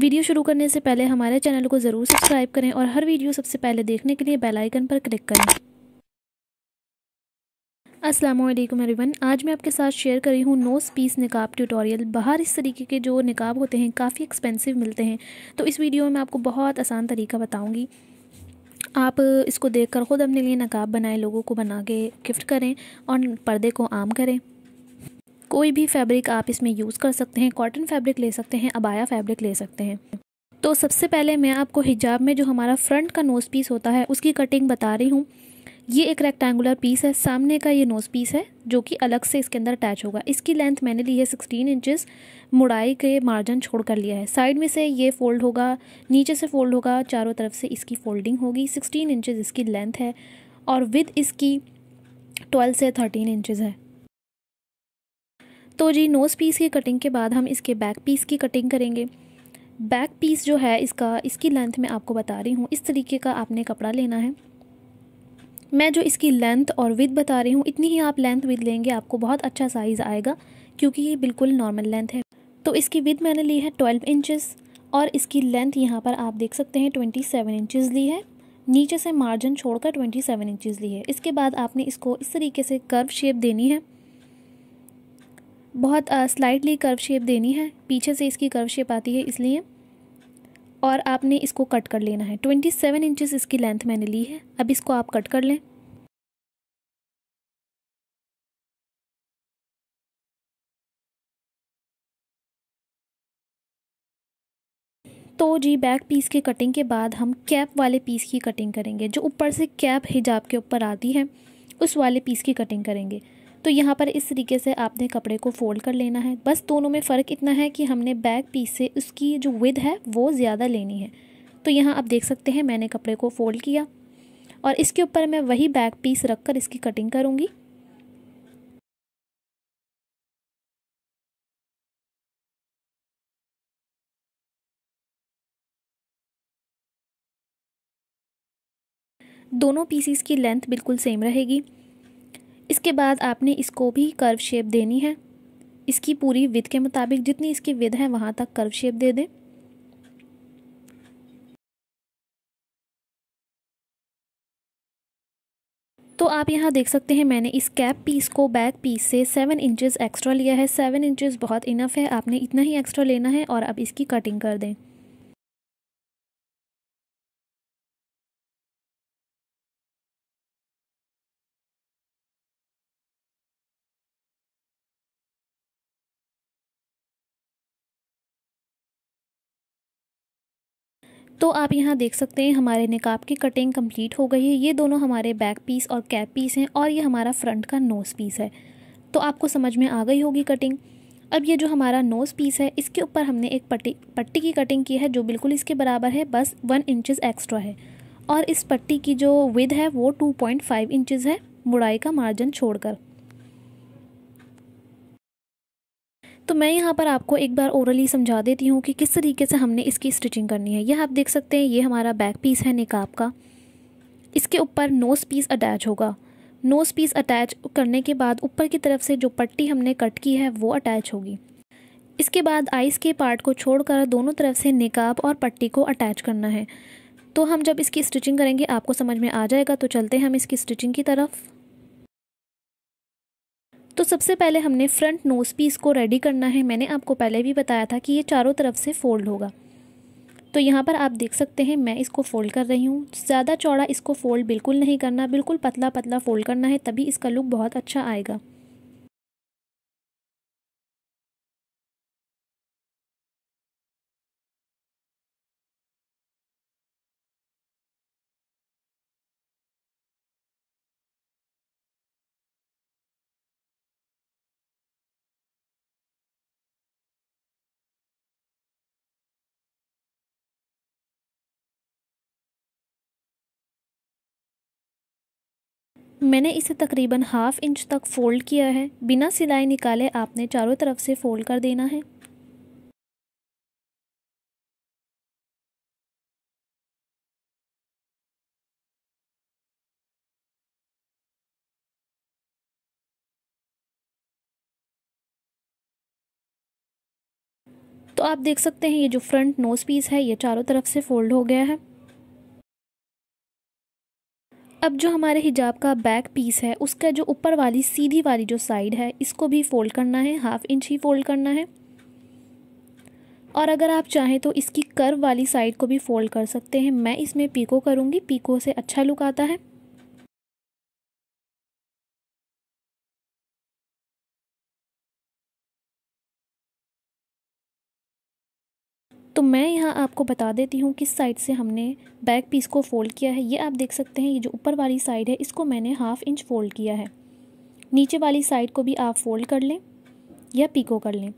video शुरू करने से पहले हमारे चैनल को ज़रूर सब्सक्राइब करें और हर वीडियो सबसे पहले देखने के लिए बेल आइकन पर क्लिक करें अस्सलाम वालेकुम एवरीवन आज मैं आपके साथ शेयर कर रही हूँ नोस पीस निकाब ट्यूटोरियल बाहर इस तरीके के जो निकाब होते हैं काफ़ी एक्सपेंसिव मिलते हैं तो इस वीडियो में आपको बहुत आसान तरीका बताऊँगी आप इसको देखकर ख़ुद अपने लिए नकाब बनाएं लोगों को बना के गिफ्ट करें और पर्दे को आम करें कोई भी फैब्रिक आप इसमें यूज़ कर सकते हैं कॉटन फैब्रिक ले सकते हैं अबाया फैब्रिक ले सकते हैं तो सबसे पहले मैं आपको हिजाब में जो हमारा फ्रंट का नोज़ पीस होता है उसकी कटिंग बता रही हूँ ये एक रेक्टेंगुलर पीस है सामने का ये नोज़ पीस है जो कि अलग से इसके अंदर अटैच होगा इसकी लेंथ मैंने ली है सिक्सटीन इंचेस मुड़ाई के मार्जिन छोड़ कर लिया है साइड में से ये फोल्ड होगा नीचे से फोल्ड होगा चारों तरफ से इसकी फोल्डिंग होगी सिक्सटीन इंचेस इसकी लेंथ है और विद इसकी ट्वेल्व से थर्टीन इंचज़ है तो जी नोज़ पीस की कटिंग के बाद हम इसके बैक पीस की कटिंग करेंगे बैक पीस जो है इसका इसकी लेंथ मैं आपको बता रही हूँ इस तरीके का आपने कपड़ा लेना है मैं जो इसकी लेंथ और विद बता रही हूँ इतनी ही आप लेंथ विद लेंगे आपको बहुत अच्छा साइज़ आएगा क्योंकि ये बिल्कुल नॉर्मल लेंथ है तो इसकी विद मैंने ली है ट्वेल्व इंचेस और इसकी लेंथ यहाँ पर आप देख सकते हैं ट्वेंटी सेवन इंचज़ ली है नीचे से मार्जिन छोड़कर ट्वेंटी सेवन इंचज़ ली है इसके बाद आपने इसको इस तरीके से कर्व शेप देनी है बहुत स्लाइटली कर्व शेप देनी है पीछे से इसकी कर्व शेप आती है इसलिए और आपने इसको कट कर लेना है ट्वेंटी सेवन इंचज़ इसकी लेंथ मैंने ली है अब इसको आप कट कर लें तो जी बैक पीस के कटिंग के बाद हम कैप वाले पीस की कटिंग करेंगे जो ऊपर से कैप हिजाब के ऊपर आती है उस वाले पीस की कटिंग करेंगे तो यहाँ पर इस तरीके से आपने कपड़े को फोल्ड कर लेना है बस दोनों में फ़र्क इतना है कि हमने बैक पीस से उसकी जो विद है वो ज़्यादा लेनी है तो यहाँ आप देख सकते हैं मैंने कपड़े को फ़ोल्ड किया और इसके ऊपर मैं वही बैक पीस रख कर इसकी कटिंग करूँगी दोनों पीसीस की लेंथ बिल्कुल सेम रहेगी इसके बाद आपने इसको भी कर्व शेप देनी है इसकी पूरी विध के मुताबिक जितनी इसकी विध है वहाँ तक कर्व शेप दे दें तो आप यहाँ देख सकते हैं मैंने इस कैप पीस को बैक पीस से सेवन इंचेस एक्स्ट्रा लिया है सेवन इंचेस बहुत इनफ है आपने इतना ही एक्स्ट्रा लेना है और अब इसकी कटिंग कर दें तो आप यहाँ देख सकते हैं हमारे निकाब की कटिंग कंप्लीट हो गई है ये दोनों हमारे बैक पीस और कैप पीस हैं और ये हमारा फ्रंट का नोज़ पीस है तो आपको समझ में आ गई होगी कटिंग अब ये जो हमारा नोज़ पीस है इसके ऊपर हमने एक पट्टी पट्टी की कटिंग की है जो बिल्कुल इसके बराबर है बस वन इंचज़ एक्स्ट्रा है और इस पट्टी की जो विद है वो टू पॉइंट फाइव इंचज़ है मुड़ाई का मार्जिन छोड़कर तो मैं यहाँ पर आपको एक बार ओरली समझा देती हूँ कि किस तरीके से हमने इसकी स्टिचिंग करनी है यह आप देख सकते हैं ये हमारा बैक पीस है निकाब का इसके ऊपर नोस पीस अटैच होगा नोस पीस अटैच करने के बाद ऊपर की तरफ से जो पट्टी हमने कट की है वो अटैच होगी इसके बाद आइस के पार्ट को छोड़कर दोनों तरफ से निकाब और पट्टी को अटैच करना है तो हम जब इसकी स्टिचिंग करेंगे आपको समझ में आ जाएगा तो चलते हैं हम इसकी स्टिचिंग की तरफ तो सबसे पहले हमने फ्रंट नोज़ पीस को रेडी करना है मैंने आपको पहले भी बताया था कि ये चारों तरफ से फ़ोल्ड होगा तो यहाँ पर आप देख सकते हैं मैं इसको फ़ोल्ड कर रही हूँ ज़्यादा चौड़ा इसको फ़ोल्ड बिल्कुल नहीं करना बिल्कुल पतला पतला फ़ोल्ड करना है तभी इसका लुक बहुत अच्छा आएगा मैंने इसे तकरीबन हाफ इंच तक फ़ोल्ड किया है बिना सिलाई निकाले आपने चारों तरफ से फ़ोल्ड कर देना है तो आप देख सकते हैं ये जो फ्रंट नोज़ पीस है ये चारों तरफ से फ़ोल्ड हो गया है अब जो हमारे हिजाब का बैक पीस है उसका जो ऊपर वाली सीधी वाली जो साइड है इसको भी फ़ोल्ड करना है हाफ़ इंच ही फ़ोल्ड करना है और अगर आप चाहें तो इसकी कर्व वाली साइड को भी फ़ोल्ड कर सकते हैं मैं इसमें पीको करूँगी पीको से अच्छा लुक आता है मैं यहाँ आपको बता देती हूँ किस साइड से हमने बैक पीस को फ़ोल्ड किया है ये आप देख सकते हैं ये जो ऊपर वाली साइड है इसको मैंने हाफ़ इंच फ़ोल्ड किया है नीचे वाली साइड को भी आप फ़ोल्ड कर लें या पीको कर लें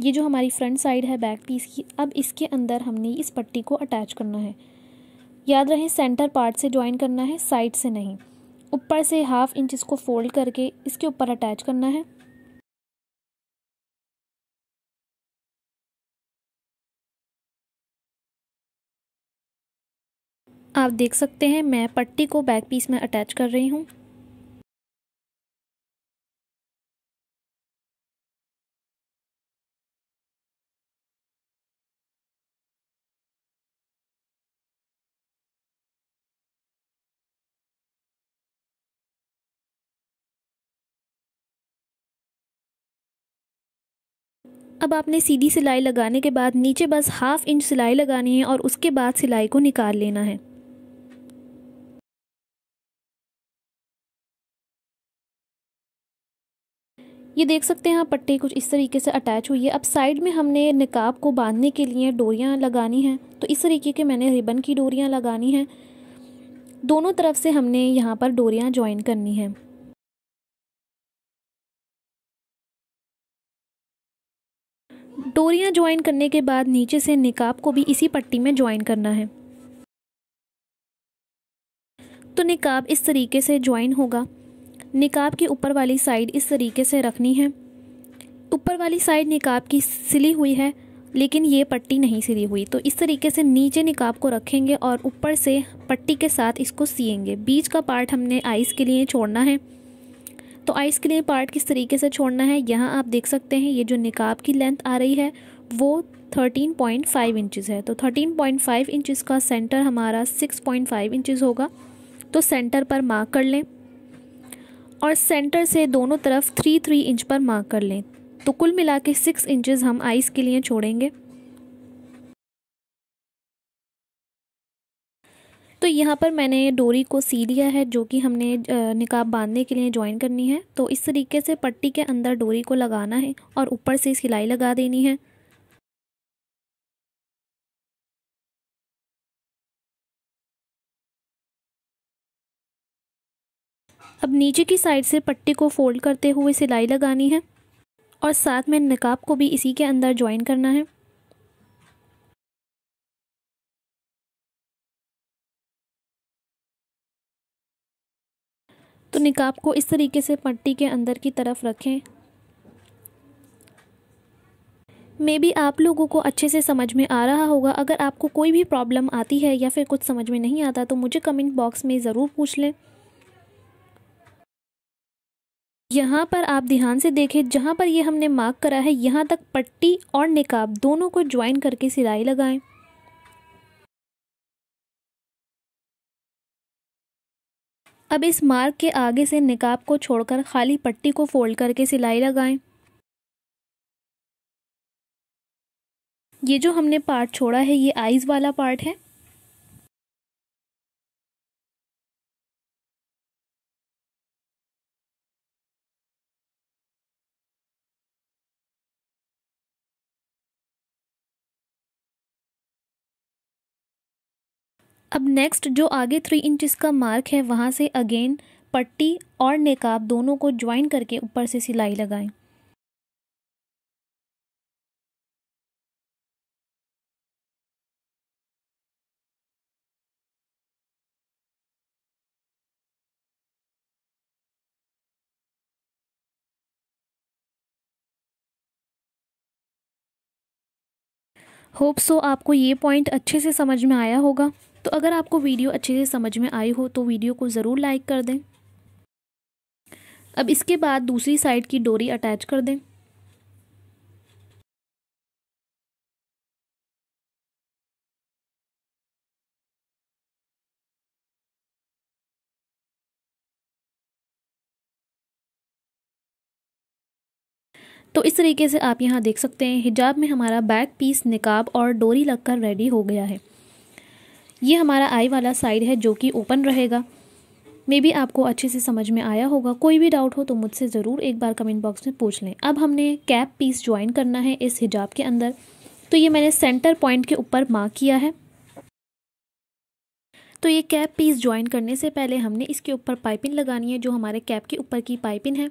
ये जो हमारी फ्रंट साइड है बैक पीस की अब इसके अंदर हमने इस पट्टी को अटैच करना है याद रहे सेंटर पार्ट से ज्वाइन करना है साइड से नहीं ऊपर से हाफ़ इंच इसको फ़ोल्ड करके इसके ऊपर अटैच करना है आप देख सकते हैं मैं पट्टी को बैक पीस में अटैच कर रही हूँ अब आपने सीधी सिलाई लगाने के बाद नीचे बस हाफ इंच सिलाई लगानी है और उसके बाद सिलाई को निकाल लेना है ये देख सकते हैं आप पट्टी कुछ इस तरीके से अटैच हुई है अब साइड में हमने निकाब को बांधने के लिए डोरियाँ लगानी हैं तो इस तरीके के मैंने रिबन की डोरियाँ लगानी हैं दोनों तरफ से हमने यहाँ पर डोरियाँ ज्वाइन करनी है डोरियाँ ज्वाइन करने के बाद नीचे से निकाब को भी इसी पट्टी में ज्वाइन करना है तो निकाब इस तरीके से ज्वाइन होगा निकाब की ऊपर वाली साइड इस तरीके से रखनी है ऊपर वाली साइड निकाब की सिली हुई है लेकिन ये पट्टी नहीं सिली हुई तो इस तरीके से नीचे निकाब को रखेंगे और ऊपर से पट्टी के साथ इसको सियेंगे बीच का पार्ट हमने आइस के लिए छोड़ना है तो आइस के लिए पार्ट किस तरीके से छोड़ना है यहाँ आप देख सकते हैं ये जो निकाब की लेंथ आ रही है वो 13.5 इंचेस है तो 13.5 इंचेस का सेंटर हमारा 6.5 इंचेस होगा तो सेंटर पर मार्क कर लें और सेंटर से दोनों तरफ थ्री थ्री इंच पर मार्क कर लें तो कुल मिला के सिक्स इंचज़ हम आइस के लिए छोड़ेंगे तो यहाँ पर मैंने डोरी को सी लिया है जो कि हमने निकाब बांधने के लिए ज्वाइन करनी है तो इस तरीके से पट्टी के अंदर डोरी को लगाना है और ऊपर से सिलाई लगा देनी है अब नीचे की साइड से पट्टी को फोल्ड करते हुए सिलाई लगानी है और साथ में नकाब को भी इसी के अंदर ज्वाइन करना है तो निकाब को इस तरीके से पट्टी के अंदर की तरफ रखें मे बी आप लोगों को अच्छे से समझ में आ रहा होगा अगर आपको कोई भी प्रॉब्लम आती है या फिर कुछ समझ में नहीं आता तो मुझे कमेंट बॉक्स में ज़रूर पूछ लें यहाँ पर आप ध्यान से देखें जहाँ पर ये हमने मार्क करा है यहाँ तक पट्टी और निकाब दोनों को ज्वाइन करके सिलाई लगाएं अब इस मार्क के आगे से निकाब को छोड़कर खाली पट्टी को फोल्ड करके सिलाई लगाएं ये जो हमने पार्ट छोड़ा है ये आइज़ वाला पार्ट है अब नेक्स्ट जो आगे थ्री इंच का मार्क है वहाँ से अगेन पट्टी और नेकाब दोनों को ज्वाइन करके ऊपर से सिलाई लगाएं होप सो आपको ये पॉइंट अच्छे से समझ में आया होगा तो अगर आपको वीडियो अच्छे से समझ में आई हो तो वीडियो को ज़रूर लाइक कर दें अब इसके बाद दूसरी साइड की डोरी अटैच कर दें तो इस तरीके से आप यहाँ देख सकते हैं हिजाब में हमारा बैक पीस निकाब और डोरी लगकर रेडी हो गया है ये हमारा आई वाला साइड है जो कि ओपन रहेगा मे बी आपको अच्छे से समझ में आया होगा कोई भी डाउट हो तो मुझसे ज़रूर एक बार कमेंट बॉक्स में पूछ लें अब हमने कैप पीस ज्वाइन करना है इस हिजाब के अंदर तो ये मैंने सेंटर पॉइंट के ऊपर मार्क किया है तो ये कैप पीस ज्वाइन करने से पहले हमने इसके ऊपर पाइपिंग लगानी है जो हमारे कैप के ऊपर की पाइपिंग है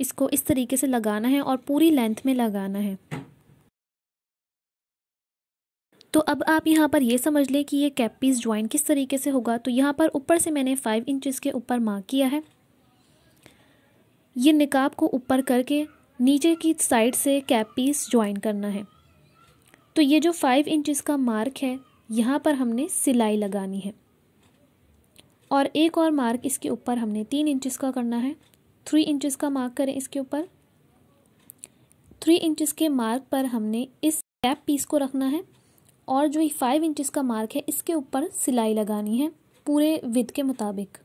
इसको इस तरीके से लगाना है और पूरी लेंथ में लगाना है तो अब आप यहाँ पर ये समझ लें कि ये कैप पीस ज्वाइन किस तरीके से होगा तो यहाँ पर ऊपर से मैंने फ़ाइव इंचज़ के ऊपर मार्क किया है ये निकाब को ऊपर करके नीचे की साइड से कैप पीस ज्वाइन करना है तो ये जो फाइव इंचज़ का मार्क है यहाँ पर हमने सिलाई लगानी है और एक और मार्क इसके ऊपर हमने तीन इंचज़ का करना है थ्री इंचज़ का मार्क करें इसके ऊपर थ्री इंचज़ के मार्क पर हमने इस कैप पीस को रखना है और जो ये फाइव इंचज़ का मार्क है इसके ऊपर सिलाई लगानी है पूरे विद के मुताबिक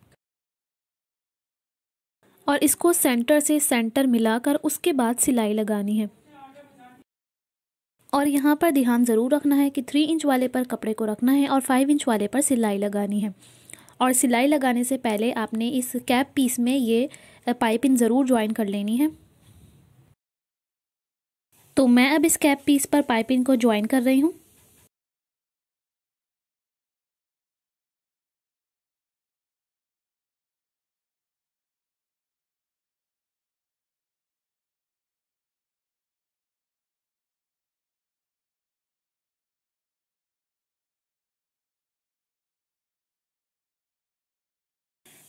और इसको सेंटर से सेंटर मिलाकर उसके बाद सिलाई लगानी है और यहाँ पर ध्यान ज़रूर रखना है कि थ्री इंच वाले पर कपड़े को रखना है और फाइव इंच वाले पर सिलाई लगानी है और सिलाई लगाने से पहले आपने इस कैप पीस में ये पाइपिंग ज़रूर ज्वाइन कर लेनी है तो मैं अब इस कैप पीस पर पाइपिंग को ज्वाइन कर रही हूँ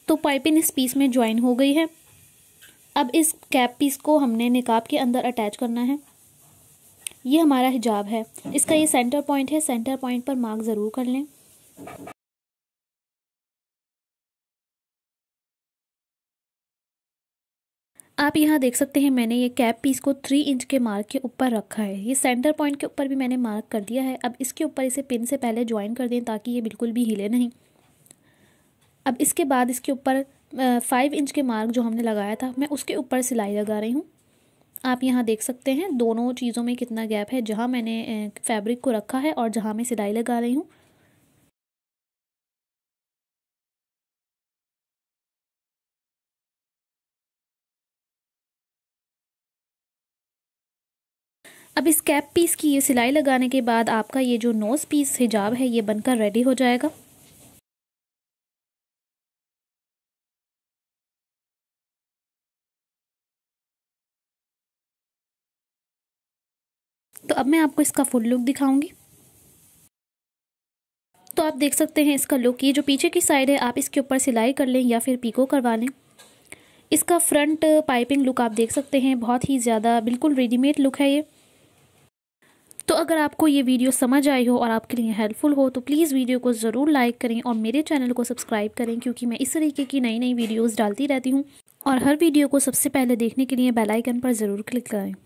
तो पाइपिंग इस पीस में ज्वाइन हो गई है अब इस कैप पीस को हमने निकाब के अंदर अटैच करना है ये हमारा हिजाब है इसका ये सेंटर पॉइंट है सेंटर पॉइंट पर मार्क ज़रूर कर लें आप यहाँ देख सकते हैं मैंने ये कैप पीस को थ्री इंच के मार्क के ऊपर रखा है ये सेंटर पॉइंट के ऊपर भी मैंने मार्क कर दिया है अब इसके ऊपर इसे पिन से पहले ज्वाइन कर दें ताकि ये बिल्कुल भी हिले नहीं अब इसके बाद इसके ऊपर फाइव इंच के मार्क जो हमने लगाया था मैं उसके ऊपर सिलाई लगा रही हूँ आप यहाँ देख सकते हैं दोनों चीज़ों में कितना गैप है जहाँ मैंने फैब्रिक को रखा है और जहाँ मैं सिलाई लगा रही हूँ अब इस कैप पीस की ये सिलाई लगाने के बाद आपका ये जो नोज़ पीस हिजाब है ये बनकर रेडी हो जाएगा तो अब मैं आपको इसका फुल लुक दिखाऊंगी तो आप देख सकते हैं इसका लुक ये जो पीछे की साइड है आप इसके ऊपर सिलाई कर लें या फिर पीको करवा लें इसका फ्रंट पाइपिंग लुक आप देख सकते हैं बहुत ही ज़्यादा बिल्कुल रेडीमेड लुक है ये तो अगर आपको ये वीडियो समझ आई हो और आपके लिए हेल्पफुल हो तो प्लीज़ वीडियो को ज़रूर लाइक करें और मेरे चैनल को सब्सक्राइब करें क्योंकि मैं इस तरीके की नई नई वीडियोस डालती रहती हूँ और हर वीडियो को सबसे पहले देखने के लिए बेल आइकन पर ज़रूर क्लिक करें